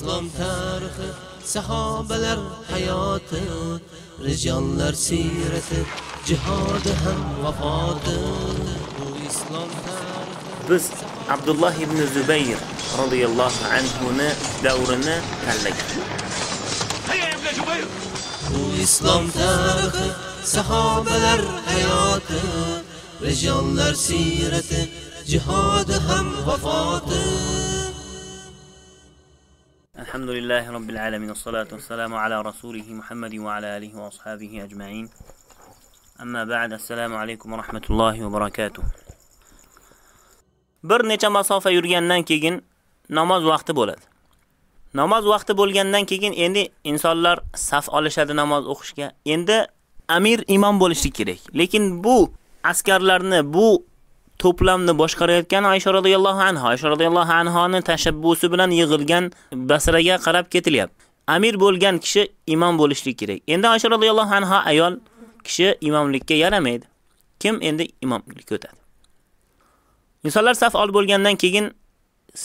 islom tarixi sahobalar hayoti rijonlar siyrati jihodi ham vafoti bu islom tarixi biz abdulloh ibn Zubayr radhiyallohu anhu ni davrini tanlagan bu islom tarixi sahobalar hayoti rijonlar siyrati jihodi ham vafoti Elhamdülillahi Rabbil alemin. Salatu vesselamu ala rasulihi Muhammedin ve ala alihi ve ashabihi ecmain. Amma ba'd. Esselamu aleyküm ve rahmetullahi ve berekatuh. Bir necha masofa yurgandan keyin namoz vaqti bo'ladi. Namoz vaqti bo'lgandan keyin endi insonlar saf olishadi namoz o'qishga. Endi amir imom bo'lishi kerak. Lekin bu askarlarni, bu to'plamni boshqarayotgan Aysha radhiyallohu anha, roziyallohu radhiyallohu ning tashabbusi bilan yig'ilgan Basraga qarab ketilyapti. Amir bo'lgan kishi imom bo'lishi kerak. Endi Aysha radhiyallohu anha ayol kishi imomlikka yaramaydi. Kim endi imomlikka o'tadi? Insonlar saf ol bo'lgandan keyin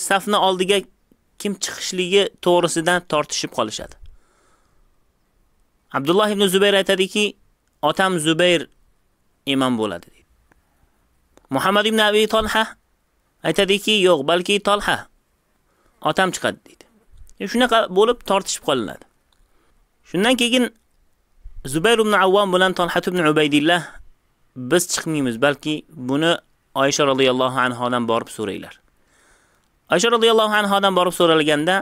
safni oldiga kim chiqishligi to'g'risidan tortishib qolishadi. Abdulloh ibn Zubayr aytadiki, otam Zubayr imom bo'ladi dedi. muhammad ibn abi Talha aytadiki yo'q balki tolha otam chiqadi dedi. e shunaqa bo'lib tortishib qolinadi shundan keyin zubayr ibn Avvam bilan Talha ibn ubaydillah biz chiqmaymiz balki buni radhiyallohu anha anhodan borib so'ranglar radhiyallohu anha anhodan borib so'ralganda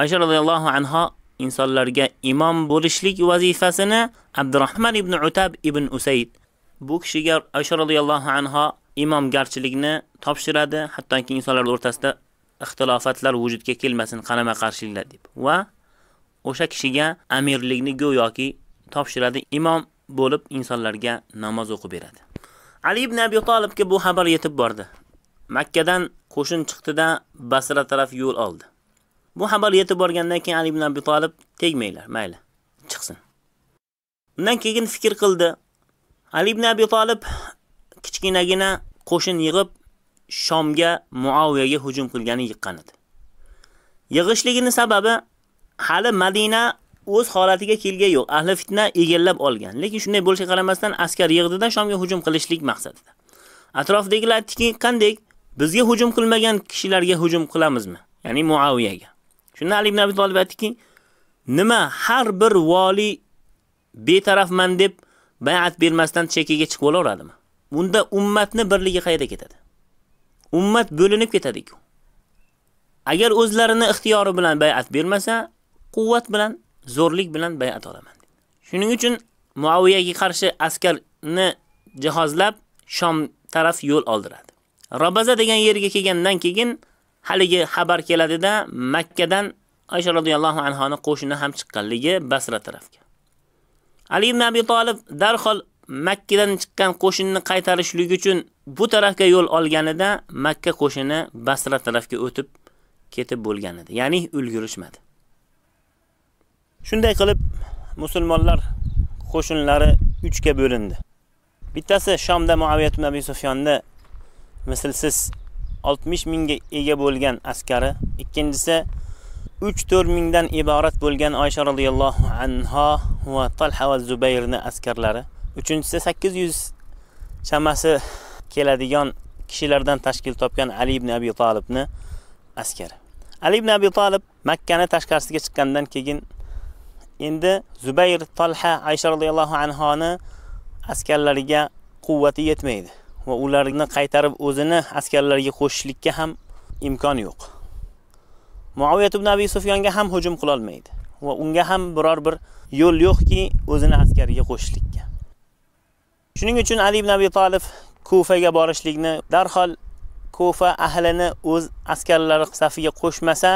Oyisha radhiyallohu anha insonlarga imom bo'lishlik vazifasini Abdurrahman ibn utab ibn usayd bu kishiga Oysha roziyallohu anha garchilikni topshiradi, hattoki insonlar o'rtasida ixtilofatlar vujudga kelmasin, qanama qarshiliklar deb. Va o'sha kishiga amirlikni go'yoki topshiradi, imom bo'lib insonlarga namoz o'qib beradi. Ali ibn Abi Talibga bu xabar yetib bordi. Makkadan qo'shin chiqtida Basra taraf yo'l oldi. Bu xabar yetib borgandan keyin Ali ibn Abi Talib tegmaylar, mayli, chiqsin. Undan keyin fikr qildi. Ali ibn Abi Talib kichkinagina qo'shin yig'ib Shomga Muaviyaga hujum qilgani yiqqan edi. Yig'ishligining sababi hali Madina o'z holatiga kelgan yo'q. Ahli fitna egallab olgan. Lekin shunday bo'lishiga qaramasdan askar yig'dida Shomga hujum qilishlik maqsadida. Atrofdagilar aytdiki, qanday bizga hujum qilmagan kishilarga hujum qilamizmi? Ya'ni Muaviyaga. Shunda Ali ibn Abi Talib aytdiki, nima har bir vali betarafman deb bay'at bermasdan chekiga chiqib olaveradimi? Bunda ummatni birligi qayerda ketadi? Ummat bo'linib ketadi-ku. Agar o'zlarini ixtiyori bilan bay'at bermasa, quvvat bilan, zo'rlik bilan bay'at olaman. Shuning uchun Muaviyaga qarshi askarni jihozlab Sham taraf yo'l oldiradi. Rabaza degan yerga kelgandan keyin haligi xabar keladida Makkadan Oysha radhiyallohu anha ning qo'shini ham chiqqanligi Basra tarafga. Ali ibn Abi Talib darhol Makkadan chiqqan qo'shinni qaytarish uchun bu tarafga yo'l olganida Makka qo'shini Basra tarafga o'tib ketib bo'lgan edi. Ya'ni ulgurishmadi. Shunday qilib musulmonlar qo'shinlari 3 ga bo'lindi. Bittasi Shomda Muaviyat ibn Abi Sufyonni mislsiz 60 mingga ega bo'lgan askari, ikkinchisi uch to'rt mingdan iborat bo'lgan oysha roziyallohu anho va talha va zubayrni askarlari uchinchisi sakkiz yuz chamasi keladigan kishilardan tashkil topgan ali ibn abi tolibni askari ali ibn abi tolib makkani tashqarisiga chiqqandan keyin endi zubayr talha aysha roziyallohu anhoni askarlariga quvvati yetmaydi va ularni qaytarib o'zini askarlarga qo'shishlikka ham imkon yo'q muaviyat ibn abi sufyonga ham hujum qila olmaydi va unga ham biror bir yo'l yo'qki o'zini askariga qo'shishlikka shuning uchun ali ibn abi Talib kufaga borishlikni darhol kufa ahlini o'z askarlari safiga qo'shmasa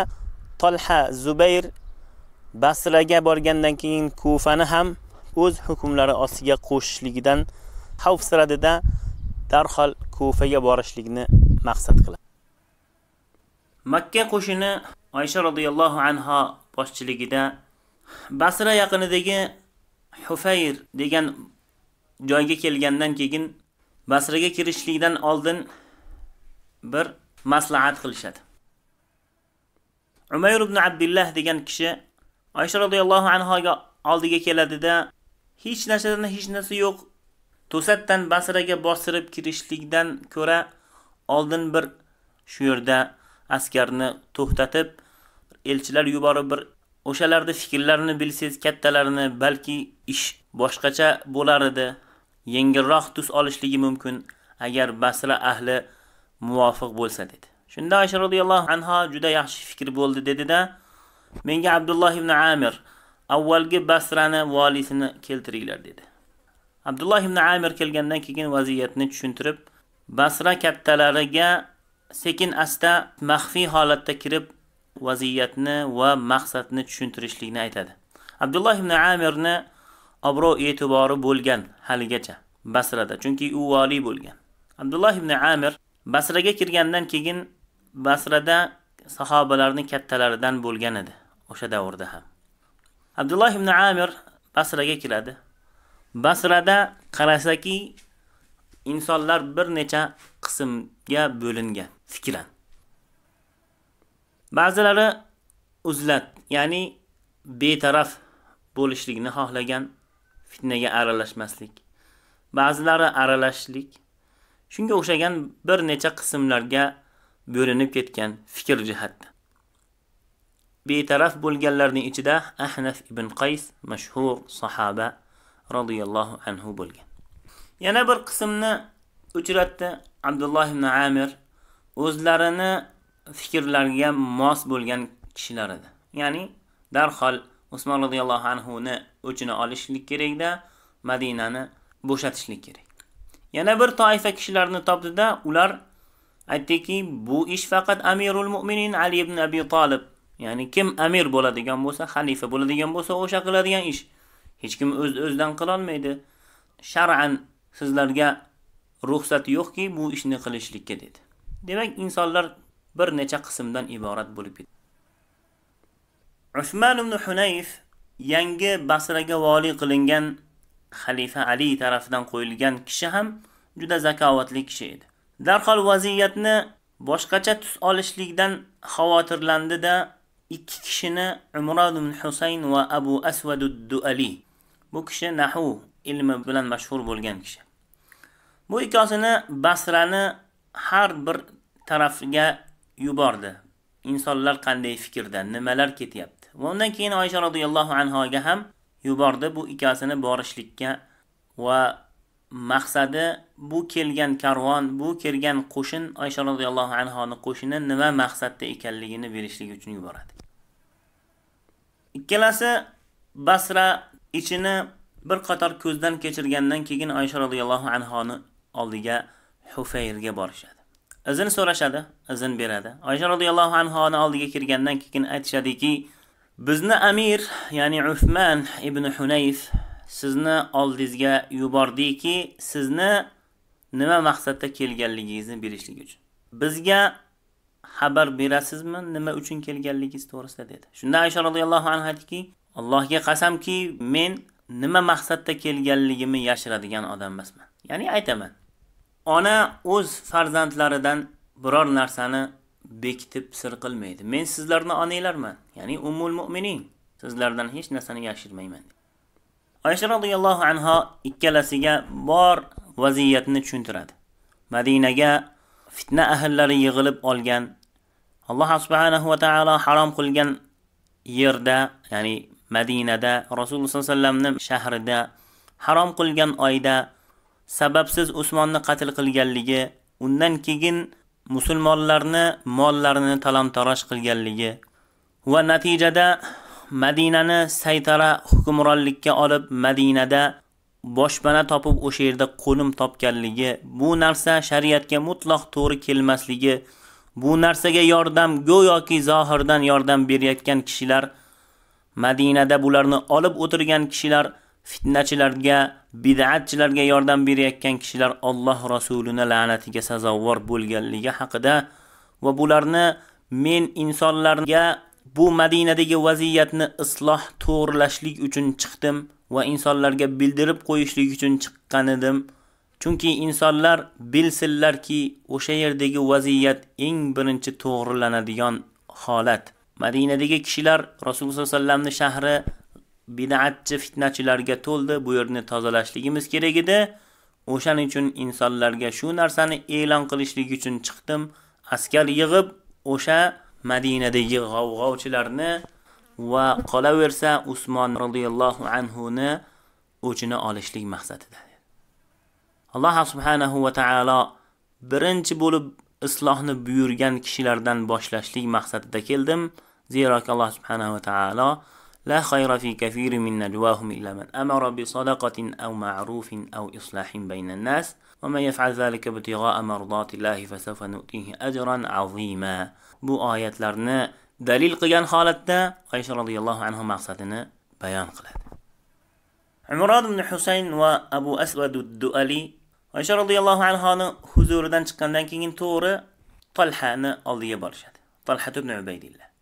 tolha zubayr basraga borgandan keyin kufani ham o'z hukmlari ostiga qo'shishligidan xavfsiradida darhol kufaga borishlikni maqsad qiladi makka qo'shini oysha roziyallohu anha boshchiligida basra yaqinidagi hufayr degan joyga kelgandan keyin basraga kirishlikdan oldin bir maslahat qilishadi umayr ibn abdullah degan kishi oysha roziyallohu ga oldiga keladida hech narsadan hech narsa yo'q to'satdan basraga bostirib kirishlikdan ko'ra oldin bir shu yerda askarni to'xtatib elchilar yuborib bir o'shalarda fikrlarini bilsangiz kattalarini balki ish boshqacha bo'lar edi yengilroq tus olishligi mumkin agar basra ahli muvofiq bo'lsa dedi shunda oysha roziyallohu anha juda yaxshi fikr bo'ldi dedida menga abdulloh ibn amir avvalgi basrani valisini keltiringlar dedi abdulloh ibn amir kelgandan keyin vaziyatni tushuntirib basra kattalariga sekin asta maxfiy holatda kirib vaziyatni va maqsadni tushuntirishlikni aytadi abdulloh ibn amirni obro' e'tibori bo'lgan haligacha basrada chunki u voliy bo'lgan abdulloh ibn amir basraga kirgandan keyin basrada sahobalarni kattalaridan bo'lgan edi o'sha davrda ham abdulloh ibn amir basraga kiradi basrada qarasaki insonlar bir necha qismga bo'lingan fikran Ba'zilari uzlat, ya'ni betaraf bo'lishlikni xohlagan fitnaga aralashmaslik. Ba'zilari aralashlik. Shunga o'xshagan bir necha qismlarga bo'linib ketgan fikr jihatda. Betaraf bo'lganlarning ichida Ahnaf ibn Qays mashhur sahaba radhiyallohu anhu bo'lgan. Yana bir qismni uchratdi Abdulloh ibn Amir o'zlarini fikrlariga mos bo'lgan kishilar edi ya'ni darhol usmon roziyallohu anhuni o'chini olishlik kerakda madinani bo'shatishlik kerak yana bir toifa kishilarni topdida ular aytdiki bu ish faqat amirul mo'minin ali ibn abi tolib ya'ni kim amir bo'ladigan bo'lsa xalifa bo'ladigan bo'lsa o'sha qiladigan ish hech kim o'z öz o'zidan qilolmaydi shar'an sizlarga ruxsat yo'qki bu ishni qilishlikka dedi demak insonlar bir necha qismdan iborat bo'lib ketdi usmon ibn hunayf yangi basraga vali qilingan xalifa ali tarafidan qo'yilgan kishi ham juda zakovatli kishi edi darhol vaziyatni boshqacha tus olishlikdan xavotirlandida ikki kishini umrod ibn husayn va abu Aswad ad duali bu kishi nahv ilmi bilan mashhur bo'lgan kishi bu ikkosini basrani har bir tarafga yubordi insonlar qanday fikrda nimalar ketyapti va undan keyin oysha roziyallohu anhoga ham yubordi bu ikkasini borishlikka va maqsadi bu kelgan karvon bu kelgan qo'shin oysha roziyallohu anhoni qo'shini nima maqsadda ekanligini bilishlik uchun yuboradi ikkalasi basra ichini bir qator ko'zdan kechirgandan keyin oysha roziyallohu anhoni oldiga hufayrga borishadi izn so'rashadi izn beradi oysha roziyallohu anhoni oldiga kirgandan keyin aytishadiki bizni amir ya'ni ufman ibn hunayf sizni oldingizga yubordiki sizni nima maqsadda kelganligingizni bilishlik uchun bizga xabar berasizmi nima uchun kelganligingiz to'g'risida dedi shunda aysha roziyallohu anha aytdiki allohga qasamki men nima maqsadda kelganligimni yashiradigan odam emasman ya'ni aytaman ona o'z farzandlaridan biror narsani bekitib sir qilmaydi. Men sizlarni onanglarman, ya'ni ummul mu'minin. Sizlardan hech narsani yashirmayman. Oysha radhiyallohu anha ikkalasiga bor vaziyatni tushuntiradi. Madinaga fitna ahillari yig'ilib olgan, Alloh subhanahu va taolo harom qilgan yerda, ya'ni Madinada, Rasululloh sollallohu alayhi vasallamni shahrida harom qilgan oyda sababsiz Usmonni qatl qilganligi, undan keyin musulmonlarni mollarini talamtarosh qilganligi va natijada Madinani saytara hukmronlikka olib Madinada boshpana topib o'sha yerda qo'nim topganligi, bu narsa shariatga mutlaq to'g'ri kelmasligi, bu narsaga yordam go'yoki zohirdan yordam berayotgan kishilar Madinada bularni olib o'tirgan kishilar fitnachilarga bid'atchilarga yordam berayotgan kishilar Alloh rasulini la'natiga sazovor bo'lganligi haqida va bularni men insonlarga bu Madinadagi vaziyatni isloh to'g'rilashlik uchun chiqdim va insonlarga bildirib qo'yishlik uchun chiqqan edim. Chunki insonlar bilsinlarki, o'sha yerdagi vaziyat eng birinchi to'g'rilanadigan holat. Madinadagi kishilar Rasululloh sollallohu alayhi vasallamning shahri bid'atchi fitnachilarga to'ldi bu yerni tozalashligimiz kerak edi o'shaning uchun insonlarga shu narsani e'lon qilishlik uchun chiqdim askar yig'ib o'sha madinadagi g'avg'ovchilarni va qolaversa usmon roziyallohu anhuni o'chini olishlik maqsadida alloh subhanahu va taolo birinchi bo'lib islohni buyurgan kishilardan boshlashlik maqsadida keldim zeroki alloh subhanahu va taolo لا خير في كثير من نجواهم إلا من أمر بصدقة أو معروف أو إصلاح بين الناس ومن يفعل ذلك ابتغاء مرضات الله فسوف نؤتيه أجرا عظيما بو آيات لرنا دليل قيان خالتنا قيش رضي الله عنه مع صدنا بيان قلت عمراد بن حسين وأبو أسود الدؤلي قيش رضي الله عنه حزور دان چقن دان كين طور طلحة نا أضي برشد طلحة بن عبيد الله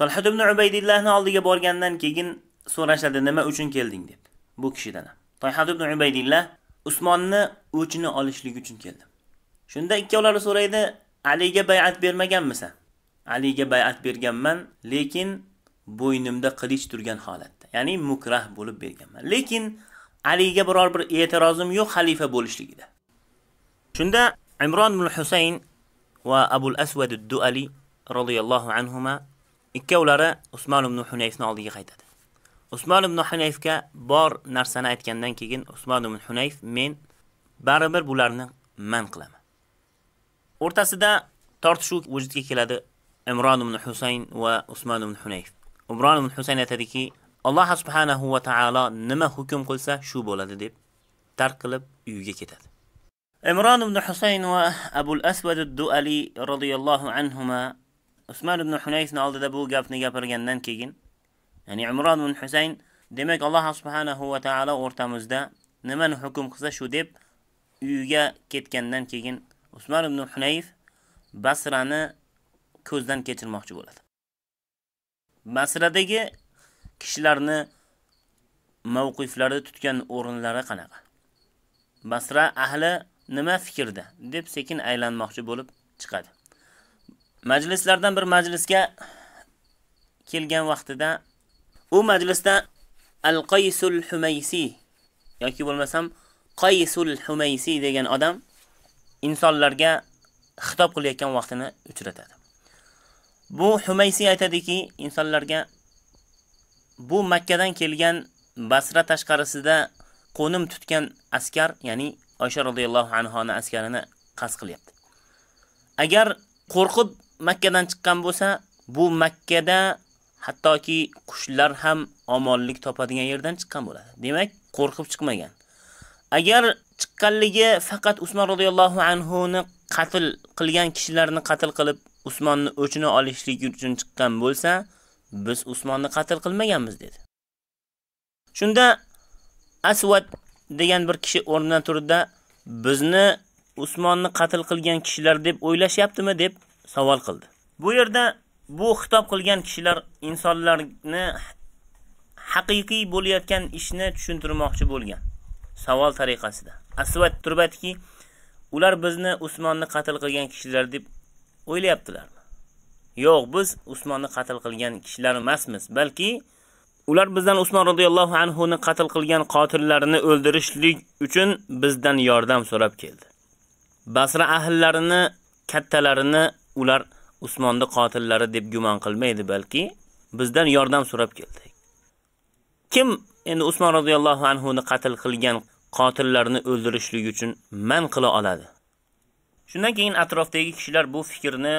Talhat ibn Ubaydillahni oldiga borgandan keyin so'rashadi, nima uchun kelding deb. Bu kishidan. Talhat ibn Ubaydillah Usmonni o'chini olishlik uchun keldim. Shunda ikkovlari so'raydi, Aliga bay'at bermaganmisan? Aliga bay'at berganman, lekin bo'ynimda qilich turgan holatda, ya'ni mukrah bo'lib berganman. Lekin Aliga biror bir e'tirozim yo'q xalifa bo'lishligida. Shunda Imron ibn Husayn va Abu al Aswad ad-Duali radhiyallohu anhuma ikkovlari Usmon ibn Hunayfni oldiga qaytadi. Usmon ibn Hunayfga bor narsani aytgandan keyin Usmon ibn Hunayf men baribir bularni man qilaman. O'rtasida tortishuv vujudga keladi Imron ibn Husayn va Usmon ibn Hunayf. Imron ibn Husayn aytadiki, Alloh subhanahu va taolo nima hukm qilsa shu bo'ladi deb tark qilib uyiga ketadi. Imron ibn Husayn va Abu al-Aswad ad-Du'ali radhiyallohu anhuma usmon ibn hunaysni oldida bu gapni gapirgandan keyin ya'ni Umron ibn husayn demak alloh subhanahu va taolo o'rtamizda nimani hukm qilsa shu deb uyiga ketgandan keyin usmon ibn hunayf basrani ko'zdan kechirmoqchi bo'ladi basradagi kishilarni mavqiflarda tutgan o'rinlari qanaqa basra ahli nima fikrda deb sekin aylanmoqchi bo'lib chiqadi majlislardan bir majlisga kelgan vaqtida u majlisda Al-Qaysul Humaysi yoki bo'lmasam Qaysul Humaysi degan odam insonlarga xitob qilayotgan vaqtini uchratadi. Bu Humaysi aytadiki, insonlarga bu Makkadan kelgan Basra tashqarisida qo'nim tutgan askar, ya'ni Oysha radhiyallohu anha ning askarini qas qilyapti. Agar qo'rqib Makkadan chiqqan bo'lsa, bu Makkada hattoki qushlar ham omonlik topadigan yerdan chiqqan bo'ladi. Demak, qo'rqib chiqmagan. Agar chiqqanligi faqat Usmon roziyallohu anhu ni qatl qilgan kishilarni qatl qilib Usmonni o'chini olishlik uchun chiqqan bo'lsa, biz Usmonni qatl qilmaganmiz dedi. Shunda Aswad degan bir kishi o'rnidan turdi bizni Usmonni qatl qilgan kishilar deb o'ylashyaptimi deb savol qildi. Bu yerda bu xitob qilgan kishilar insonlarni haqiqiy bo'layotgan ishni tushuntirmoqchi bo'lgan savol tariqasida. Asvat turbatki ular bizni Usmonni qatl qilgan kishilar deb o'ylayaptilarmi? Yo'q, biz Usmonni qatl qilgan kishilar emasmiz, balki ular bizdan Usmon roziyallohu anhu ni qatl qilgan qotillarni o'ldirishlik uchun bizdan yordam so'rab keldi. Basra ahllarini kattalarini ular Usmonni qotillari deb gumon qilmaydi, balki bizdan yordam so'rab keldi. Kim endi Usmon roziyallohu anhu ni qatl qilgan qotillarni o'ldirishlik uchun man qila oladi? Shundan keyin atrofdagi kishilar bu fikrni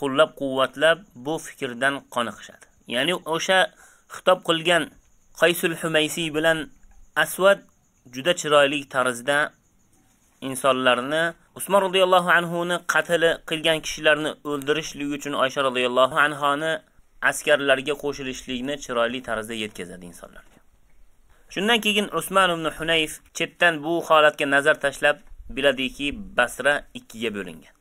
qo'llab-quvvatlab, bu fikrdan qoniqishadi. Ya'ni o'sha xitob qilgan Qaysul Humaysi bilan Aswad juda chiroyli tarzda insonlarni Usmon roziyallohu ni qatli qilgan kishilarni o'ldirishligi uchun Oysha roziyallohu ni askarlarga qo'shilishlikni chiroyli tarzda yetkazadi insonlarga. Shundan keyin Usmon ibn Hunayf chetdan bu holatga nazar tashlab biladiki, Basra ikkiga bo'lingan.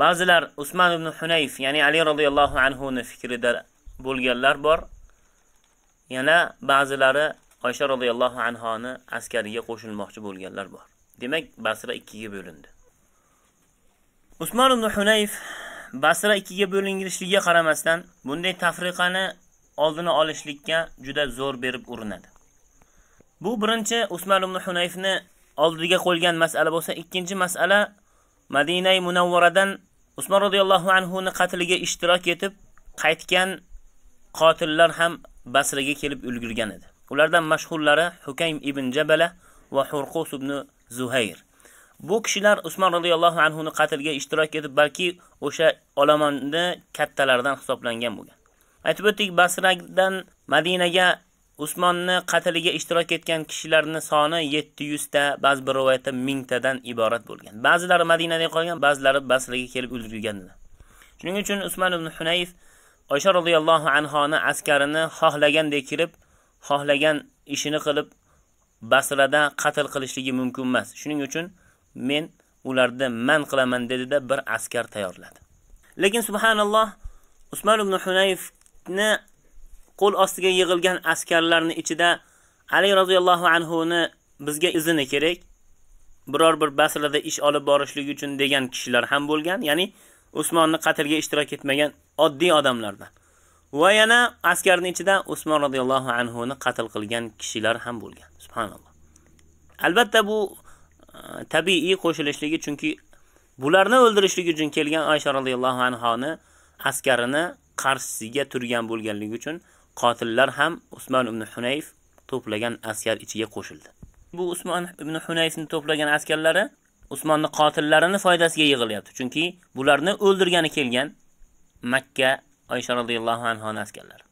Ba'zilar Usmon ibn Hunayf, ya'ni Ali roziyallohu ni fikrida bo'lganlar bor. Yana ba'zilari Oysha roziyallohu ni askariga qo'shilmoqchi bo'lganlar bor. demak basra ikkiga bo'lindi usmon ibn hunayf basra ikkiga bo'linishligiga qaramasdan bunday tafriqani oldini olishlikka juda zo'r berib urunadı. bu birinchi usmon ibn hunayfni oldiga mesele masala bo'lsa ikkinchi masala madinai munavvaradan usmon roziyallohu anhu'nu qatliga ishtirok etib qaytgan qotillar ham basraga kelib ulgurgan edi ulardan mashhurlari hukaym ibn jabala va hurqus ibn Zuhayr. Bu kishilar Usmon radhiyallohu anhu ni qatlga ishtirok etib, balki o'sha olamonni kattalardan hisoblangan bo'lgan. Aytib o'tdik, Basradan Madinaga Usmonni qatliga ishtirok etgan kishilarning soni 700 ta, ba'zi bir rivoyatda 1000 tadan iborat bo'lgan. Ba'zilari Madinada qolgan, ba'zilari Basraga kelib o'ldirilganlar. Shuning uchun Usmon ibn Hunayf Oysha radhiyallohu anha ni askarini xohlagandek kirib, xohlagan ishini qilib Basrada qatl qilishligi mumkin emas. Shuning uchun men ularni man qilaman dedida bir askar tayyorladi. Lekin subhanalloh Usmon ibn Hunayfni qo'l ostiga yig'ilgan askarlarning ichida Ali roziyallohu anhu ni bizga izini kerak. Biror bir Basrada ish olib borishligi uchun degan kishilar ham bo'lgan, ya'ni Usmonni qatlga ishtirok etmagan oddiy odamlardan. va yana askarning ichida Usmon radhiyallohu anhu ni qatl qilgan kishilar ham bo'lgan. Subhanalloh. Albatta bu e, tabiiy qo'shilishligi chunki bularni o'ldirishlik uchun kelgan Oysha radhiyallohu ni askarini qarshisiga turgan bo'lganligi uchun qotillar ham Usmon ibn Hunayf to'plagan askar ichiga qo'shildi. Bu Usmon ibn Hunayfni to'plagan askarlari Usmonni qotillarini foydasiga yig'ilyapti. Chunki bularni o'ldirgani kelgan Makka oysha roziyallohu anha askarlari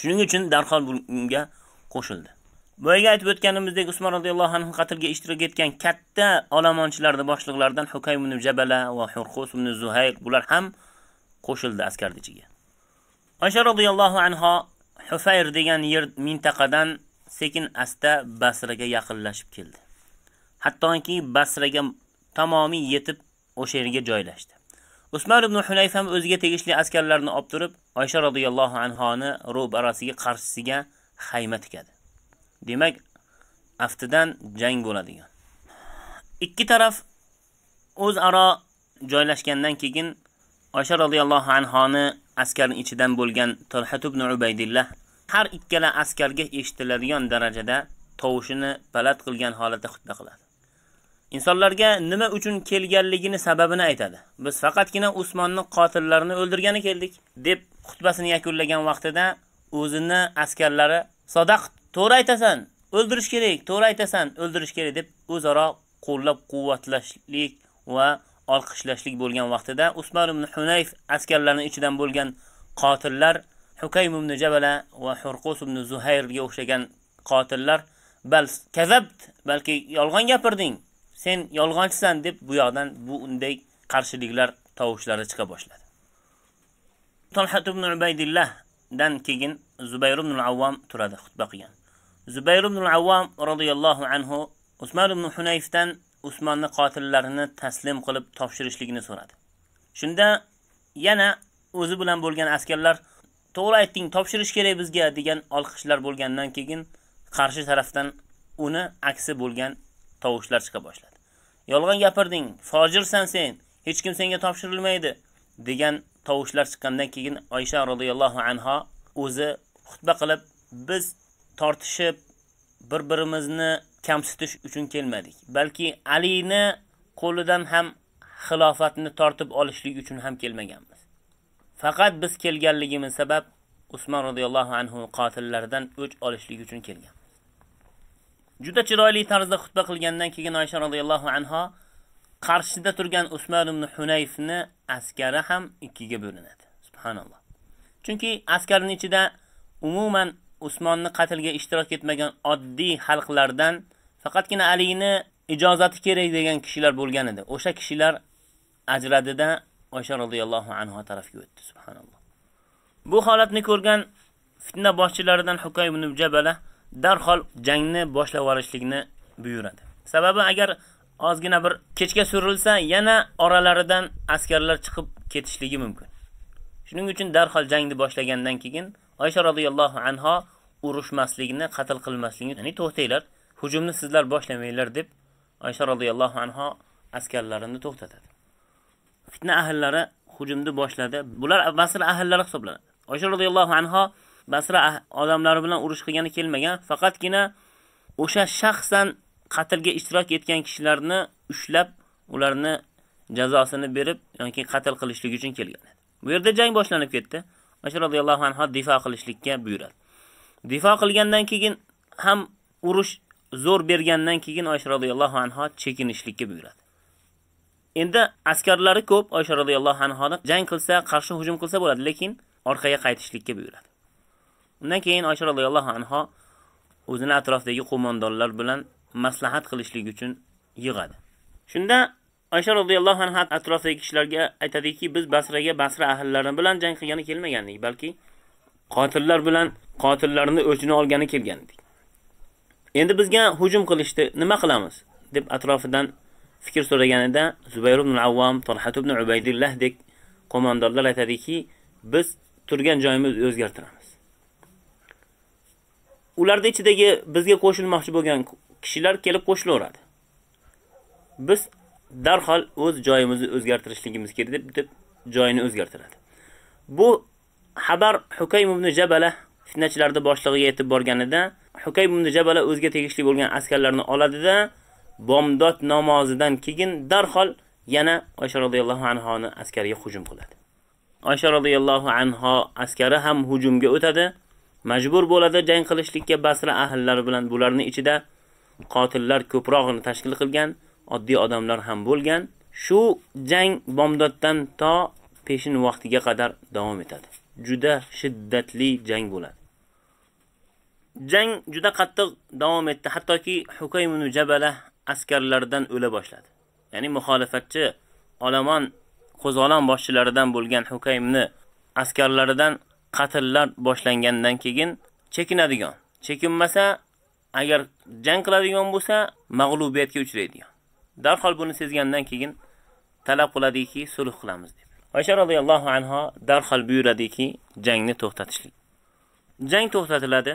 shuning uchun darhol bunga qo'shildi boyagi aytib o'tganimizdek usmon roziyallohu anhu qatlga ishtirok etgan katta olomonchilarni boshliqlaridan hukaym ibn jabala va hurqus ibn zuhayr bular ham qo'shildi askarni ichiga oysha roziyallohu anho hufayr degan yer mintaqadan sekin asta basraga yaqinlashib keldi hattoki basraga tamomiy yetib o'sha yerga joylashdi Usmon ibn Hunayf ham o'ziga tegishli askarlarni olib turib, Oysha radhiyallohu anhoni arasiga qarshisiga xayma tikadi. Demak, aftidan jang bo'ladigan. Ikki taraf o'z ara joylashgandan keyin Oysha radhiyallohu anhoni askarning ichidan bo'lgan Talhat ibn Ubaydillah har ikkala askarga eshitiladigan darajada tovushini baland qilgan holatda xutba qiladi. insonlarga nima uchun kelganligini sababini aytadi. Biz faqatgina Usmonning qotillarini o'ldirgani keldik deb xutbasini yakunlagan vaqtida o'zini askarlari "Sodaq, to'g'ri aytasan, o'ldirish kerak, to'g'ri aytasan, o'ldirish kerak" deb o'zaro qo'llab-quvvatlashlik va olqishlashlik bo'lgan vaqtida Usmon ibn Hunayf askarlarining ichidan bo'lgan qotillar Hukaym ibn Jabala va Hurqus ibn Zuhayrga o'xshagan qotillar bal kazabt balki yolg'on gapirding sen yolg'onchisan deb bu yoqdan bu unday qarshiliklar tovushlari chiqa boshladi Talhat ibn Ubaydillahdan keyin Zubayr ibn al-Awwam turadi xutba qilgan. Zubayr ibn al-Awwam radhiyallohu anhu Usmon ibn Hunayfdan Usmonni qotillarini taslim qilib topshirishligini so'radi. Shunda yana o'zi bilan bo'lgan askarlar to'g'ri aytding, topshirish kerak bizga degan olqishlar bo'lgandan keyin qarshi tarafdan uni aksi bo'lgan tovushlar chiqa boshladi. yolg'on gapirding, fojirsan sen, hech kim senga topshirilmaydi degan tovushlar chiqqandan keyin Oysha radhiyallohu anha o'zi xutba qilib, biz tortishib bir-birimizni kamsitish uchun kelmadik, balki Alini qo'lidan ham xilofatni tortib olishlik uchun ham kelmaganmiz. Faqat biz kelganligimiz sabab Usmon radhiyallohu anhu qotillardan o'ch olishlik uchun kelgan. juda chiroyli tarzda xutba qilgandan keyin Oysha roziyallohu anha qarshida turgan Usmon ibn Hunayfni askari ham ikkiga bo'linadi. Subhanalloh. Chunki askarning ichida umuman Usmonni qatlga ishtirok etmagan oddiy xalqlardan faqatgina Alini ijozati kerak degan kishilar bo'lgan edi. O'sha kishilar ajradida Oysha roziyallohu anha tarafga o'tdi. Subhanalloh. Bu holatni ko'rgan fitna boshchilaridan Hukay ibn Jabala darhol jangni boshlab yuborishlikni buyuradi. Sababi agar ozgina bir kechga surilsa, yana oralaridan askarlar chiqib ketishligi mumkin. Shuning uchun darhol jangni boshlagandan keyin Oysha radhiyallohu anha urushmaslikni, qatl qilmaslikni, ya'ni to'xtanglar, hujumni sizlar boshlamanglar deb Oysha radhiyallohu anha askarlarini to'xtatadi. Fitna ahllari hujumni boshladi. Bular Basra ahllari hisoblanadi. Oysha radhiyallohu anha Basra ah, odamlari bilan urush qilgani kelmagan, faqatgina o'sha shaxsan qatlga ishtirok etgan kishilarni ushlab, ularni jazosini berib yoki qatl qilishlik uchun kelgan. Bu yerda jang boshlanib ketdi. Ashra radhiyallohu anhu difo qilishlikka buyuradi. Difo qilgandan keyin ham urush zo'r bergandan keyin Oysha radhiyallohu anha chekinishlikka buyuradi. Endi askarlari ko'p Oysha radhiyallohu anhani jang qilsa, qarshi hujum qilsa bo'ladi, lekin orqaga qaytishlikka buyuradi. undan keyin oysha roziyallohu anha o'zini atrofidagi qo'mondonlar bilan maslahat qilishlik uchun yig'adi shunda oysha roziyallohu anha atrofidagi kishilarga aytadiki biz basraga basra ahllari bilan jang qilgani kelmagandik balki qotillar bilan qotillarni o'chini olgani kelgandik. endi bizga hujum qilishdi nima qilamiz deb atrofidan fikr so'raganida zubayr ibn Avvam, torhat ibn ubaydillahdek qo'mondonlar aytadiki biz turgan joyimizni o'zgartiramiz ularda ichidagi bizga qo'shilmoqchi bo'lgan kishilar kelib qo'shilaveradi. Biz darhol o'z joyimizni o'zgartirishligimiz kerak deb deb joyini o'zgartiradi. Bu xabar Hukaym ibn Jabala fitnachilarning boshlig'iga yetib borganida Hukaym ibn Jabala o'ziga tegishli bo'lgan askarlarni oladida bomdod namozidan keyin darhol yana Oysha radhiyallohu anha askariga hujum qiladi. Oysha radhiyallohu anha askari ham hujumga o'tadi. majbur bo'ladi jang qilishlikka Basra ahllari bilan bularning ichida qotillar ko'prog'ini tashkil qilgan oddiy odamlar ham bo'lgan. Shu jang bomdoddan to peshin vaqtiga qadar davom etadi. Juda shiddatli jang bo'ladi. Jang juda qattiq davom etdi, hattoki Hukaym ibn Jabala askarlaridan o'la boshladi. Ya'ni muxolifatchi olomon qo'zg'olon boshchilaridan bo'lgan Hukaymni askarlaridan qatllar boshlangandan keyin chekinadigan. Chekinmasa, agar jang qiladigan bo'lsa, mag'lubiyatga uchraydigan. Darhol buni sezgandan keyin talab qiladiki, sulh qilamiz deb. Oysha radhiyallohu anha darhol buyuradiki, jangni to'xtatishlik. Jang to'xtatiladi.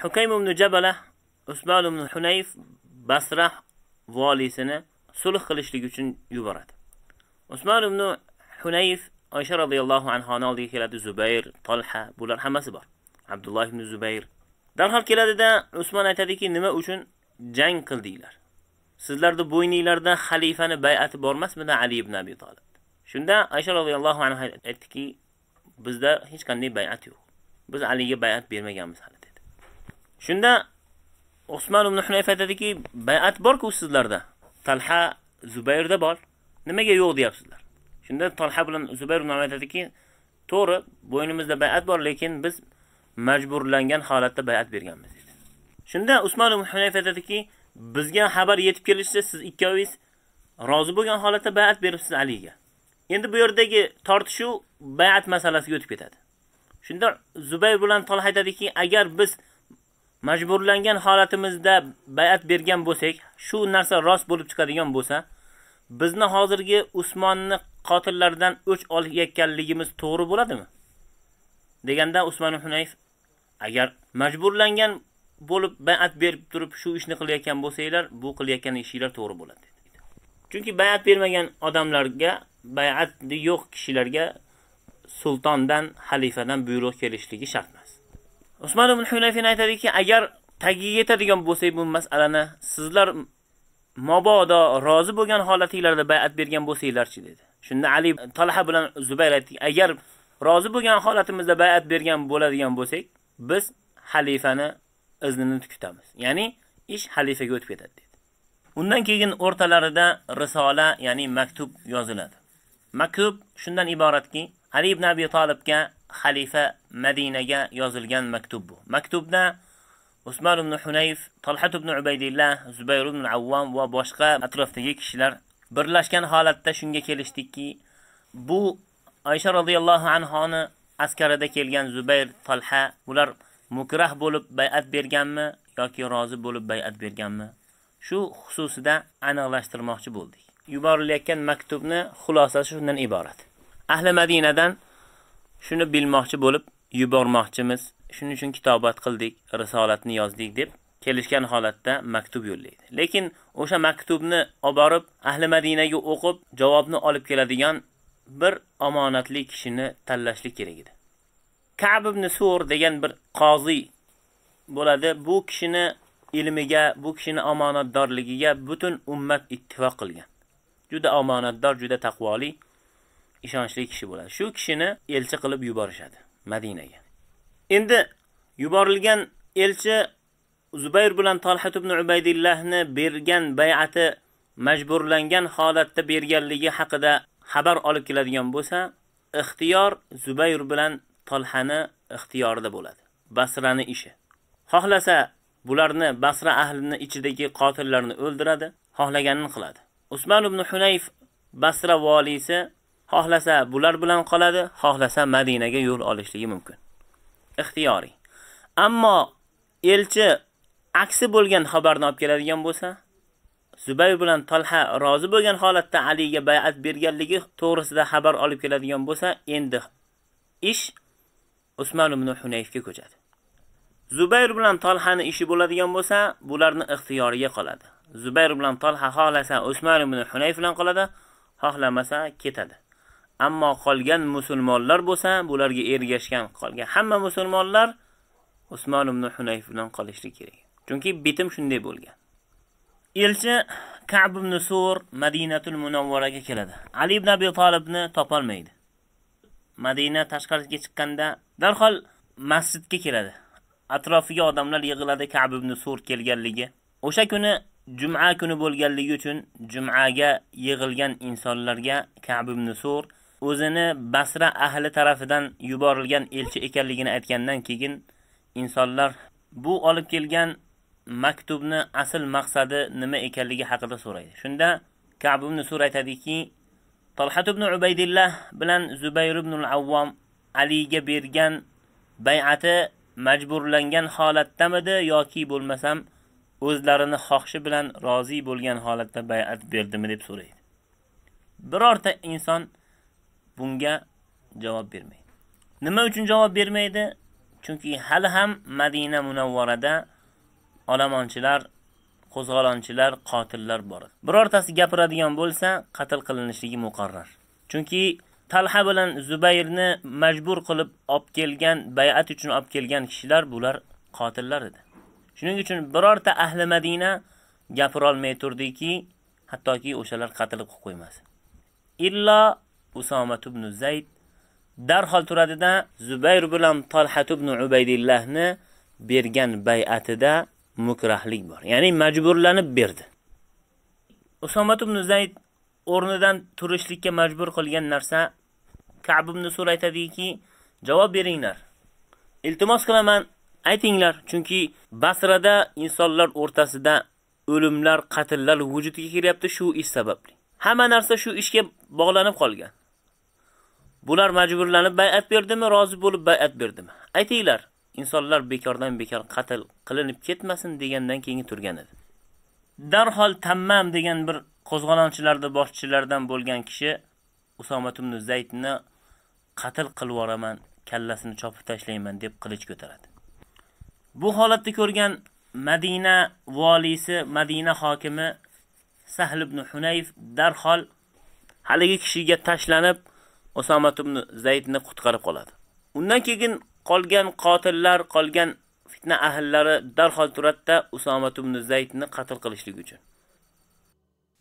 Hukaym ibn Jabalah Usmon ibn Hunayf Basra valisini sulh qilishlik uchun yuboradi. Usmon ibn Hunayf oysha roziyallohu anhoni oldiga keladi zubayr tolha bular hammasi bor abdulloh ibn zubayr darhol keladida usmon aytadiki nima uchun jang qildinglar Sizlarda bo'yningizlardan xalifani bay'ati bormasmidi ali ibn abi Talib? shunda oysha roziyallohu anha aytdiki bizda hech qanday bay'at yo'q biz aliga bay'at bermaganmiz hali dedi shunda usmon ibn Hunayfa aytadiki bay'at bor-ku sizlarda talha zubayrda bor nimaga yo'q deyapsizlar shunda Talha bilan Zubayr ibn Umayr aytadiki, to'g'ri, bo'ynimizda bay'at bor, lekin biz majburlangan holatda bay'at berganmiz dedi. Shunda Usmon ibn Hunayf aytadiki, bizga xabar yetib kelishicha siz ikkovingiz rozi bo'lgan holatda bay'at beribsiz Aliga. Endi bu yerdagi tortishuv bay'at masalasiga o'tib ketadi. Shunda Zubayr bilan Talha aytadiki, agar biz majburlangan holatimizda bay'at bergan bo'lsak, shu narsa rost bo'lib chiqadigan bo'lsa, bizni hozirgi Usmonni qotillardan o'ch olayotganligimiz to'g'ri bo'ladimi? deganda Usmon Hunayf agar majburlangan bo'lib bay'at berib turib shu ishni qilayotgan bo'lsanglar, bu qilayotgan ishinglar to'g'ri bo'ladi dedi. Chunki bay'at bermagan odamlarga, bay'ati yo'q kishilarga sultondan, xalifadan buyruq kelishligi shart emas. Usmon ibn Hunayf aytadiki, agar tagiga yetadigan bo'lsak bu masalani sizlar mabodo rozi bo'lgan holatinglarda bay'at bergan bo'lsanglarchi dedi. Shunda Ali Talha bilan Zubayr aytdi, agar rozi bo'lgan holatimizda bay'at bergan bo'ladigan bo'lsak, biz xalifani iznini kutamiz. Ya'ni ish xalifaga o'tib ketadi dedi. Undan keyin o'rtalarida risola, ya'ni maktub yoziladi. Maktub shundan iboratki, Ali ibn Abi Talibga xalifa Madinaga yozilgan maktub bu. Maktubda Usmon ibn Hunayf, Talhat ibn Ubaydillah, Zubayr ibn Awwam va boshqa atrofdagi kishilar birlashgan holatda shunga kelishdikki, bu Oysha radhiyallohu anhoni askarida kelgan Zubayr, Talha ular mukrah bo'lib bay'at berganmi yoki rozi bo'lib bay'at berganmi? Shu xususida aniqlashtirmoqchi bo'ldik. Yuborilayotgan maktubni xulosasi shundan iborat. Ahli Madinadan shuni bilmoqchi bo'lib yubormoqchimiz. shuning uchun kitobat qildik risolatni yozdik deb kelishgan holatda maktub yo'llaydi lekin o'sha maktubni olib borib ahli madinaga o'qib javobni olib keladigan bir omonatli kishini tanlashlik kerak edi kab ibn sur degan bir qoziy bo'ladi bu kishini ilmiga bu kishini omonatdorligiga butun ummat ittifoq qilgan juda omonatdor juda taqvoli ishonchli kishi bo'ladi shu kishini elchi qilib yuborishadi madinaga Endi yuborilgan elchi Zubayr bilan Talhat ibn Ubaydillahni bergan bay'ati majburlangan holatda berganligi haqida xabar olib keladigan bo'lsa, ixtiyor Zubayr bilan Talhani ixtiyorida bo'ladi. Basrani ishi. Xohlasa bularni Basra ahlini ichidagi qotillarni o'ldiradi, xohlaganini qiladi. Usmon ibn Hunayf Basra valisi xohlasa bular bilan qoladi, xohlasa Madinaga yo'l olishligi mumkin. ixtiyoriy. Ammo elchi aksi bo'lgan xabarni olib keladigan bo'lsa, Zubayr bilan Talha rozi bo'lgan holatda Aliga bay'at berganligi to'g'risida xabar olib keladigan bo'lsa, endi ish Usmon ibn Hunayfga ko'chadi. Zubayr bilan Talhani ishi bo'ladigan bo'lsa, ularni ixtiyoriga qoladi. Zubayr bilan Talha xohlasa Usmon ibn Hunayf bilan qoladi, xohlamasa ketadi. ammo qolgan musulmonlar bo'lsa ularga ergashgan qolgan hamma musulmonlar usmon ibn hunayf bilan qolishi kerak chunki bitim shunday bo'lgan elchi kab ibn sur madinatul Munawvaraga keladi ali ibn abi topa topolmaydi madina tashqarisiga chiqqanda darhol masjidga keladi atrofiga odamlar yig'iladi kab ibn sur kelganligi o'sha kuni juma kuni bo'lganligi uchun jumaga yig'ilgan insonlarga kab ibn sur o'zini Basra ahli tarafidan yuborilgan elchi ekanligini aytgandan keyin insonlar bu olib kelgan maktubni asl maqsadi nima ekanligi haqida so'raydi. Shunda Ka'b ibn Sur aytadiki, Talhat ibn Ubaydillah bilan Zubayr ibn al-Awwam Aliga bergan bay'ati majburlangan holatdamidi yoki bo'lmasam o'zlarini xohishi bilan rozi bo'lgan holatda bay'at berdimi deb so'raydi. Birorta inson bunga javob bermaydi. Nima uchun javob bermaydi? Chunki hali ham Madina munavvarada olamonchilar, qo'zg'alonchilar, qotillar bor. Birortasi gapiradigan bo'lsa, qatl qilinishligi muqarrar. Chunki Talha bilan Zubayrni majbur qilib olib kelgan, bay'at uchun olib kelgan kishilar bular qotillar edi. Shuning uchun birorta ahli Madina gapira olmay turdiki, hattoki o'shalar qatl qilib qo'ymasin. Illo Usomat ibn Zayd darhol turadida Zubayr bilan Talhat ibn Ubaydillahni bergan bay'atida mukrahlik bor. Ya'ni majburlanib berdi. Usomat ibn Zayd o'rnidan turishlikka majbur qilgan narsa Ka'b ibn Sulay aytadiki, javob beringlar. Iltimos qilaman, aytinglar, chunki Basrada insonlar o'rtasida o'limlar, qatllar vujudga kelyapti shu ish sababli. Hamma narsa shu ishga bog'lanib qolgan. Bular majburlanib bay'at berdimi, rozi bo'lib bay'at berdimi? Aytinglar, insonlar bekordan bekor qatl qilinib ketmasin degandan keyingi turgan edi. Darhol tammam degan bir qo'zg'alonchilarda boshchilardan bo'lgan kishi Usoma ibn Zaydni qatl qilib yoraman, kallasini chopib tashlayman deb qilich ko'taradi. Bu holatni ko'rgan Madina valisi, Madina hokimi Sahl ibn Hunayf darhol haligi kishiga tashlanib Osama ibn Zaydni qutqarib qoladi. Undan keyin qolgan qotillar, qolgan fitna ahllari darhol turatda Usama ibn Zaydni qatl qilishlik uchun.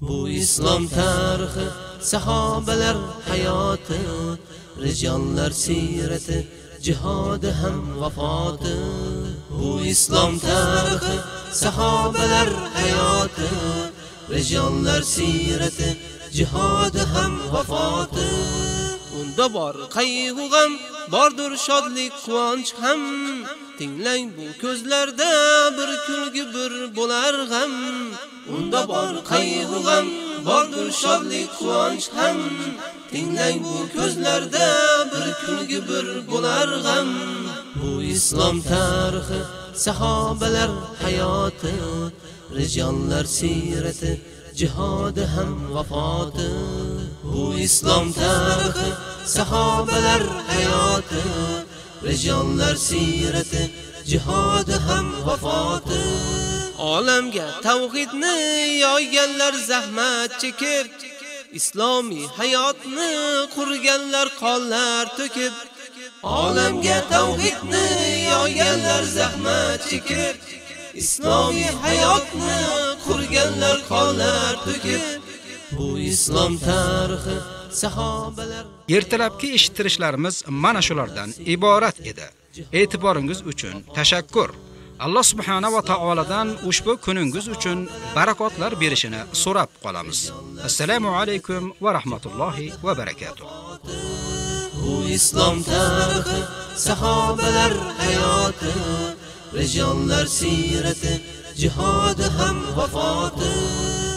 Bu islom tarixi, sahobalar hayoti, rijonlar sirati, jihad ham vafoti. Bu islom tarixi, sahobalar hayoti, rijonlar sirati, jihad ham vafoti. Unda bor qayg'u g'am, bordir shodlik quvonch ham. Tinglang bu ko'zlarda bir kulgi bir bo'lar g'am. Unda bor qayg'u g'am, bordir shodlik quvonch ham. Tinglang bu ko'zlarda bir kulgi bir bo'lar g'am. Bu islom tarixi, sahobalar hayoti, rijonlar sirati, jihodi ham vafoti. Bu islom tarihi, sahobalar hayoti, Rejanlar sirati, cihadı ham vafoti. Olamga tavhidni yoyganlar zahmat chekib, islomiy hayotni qurganlar qonlar to'kib, olamga tavhidni yoyganlar zahmat chekib, islomiy hayotni qurganlar qonlar to'kib bu islom tarixi sahobalar Ertalabki eshittirishlarimiz mana shulardan iborat edi. E'tiboringiz uchun tashakkur. Alloh subhanahu va taoladan ushbu kuningiz uchun barakotlar berishini so'rab qolamiz. Assalomu alaykum va rahmatullohi va barakatuh. Bu islom tarixi, sahobalar hayoti, rejonlar sirati, jihodi ham vafoti.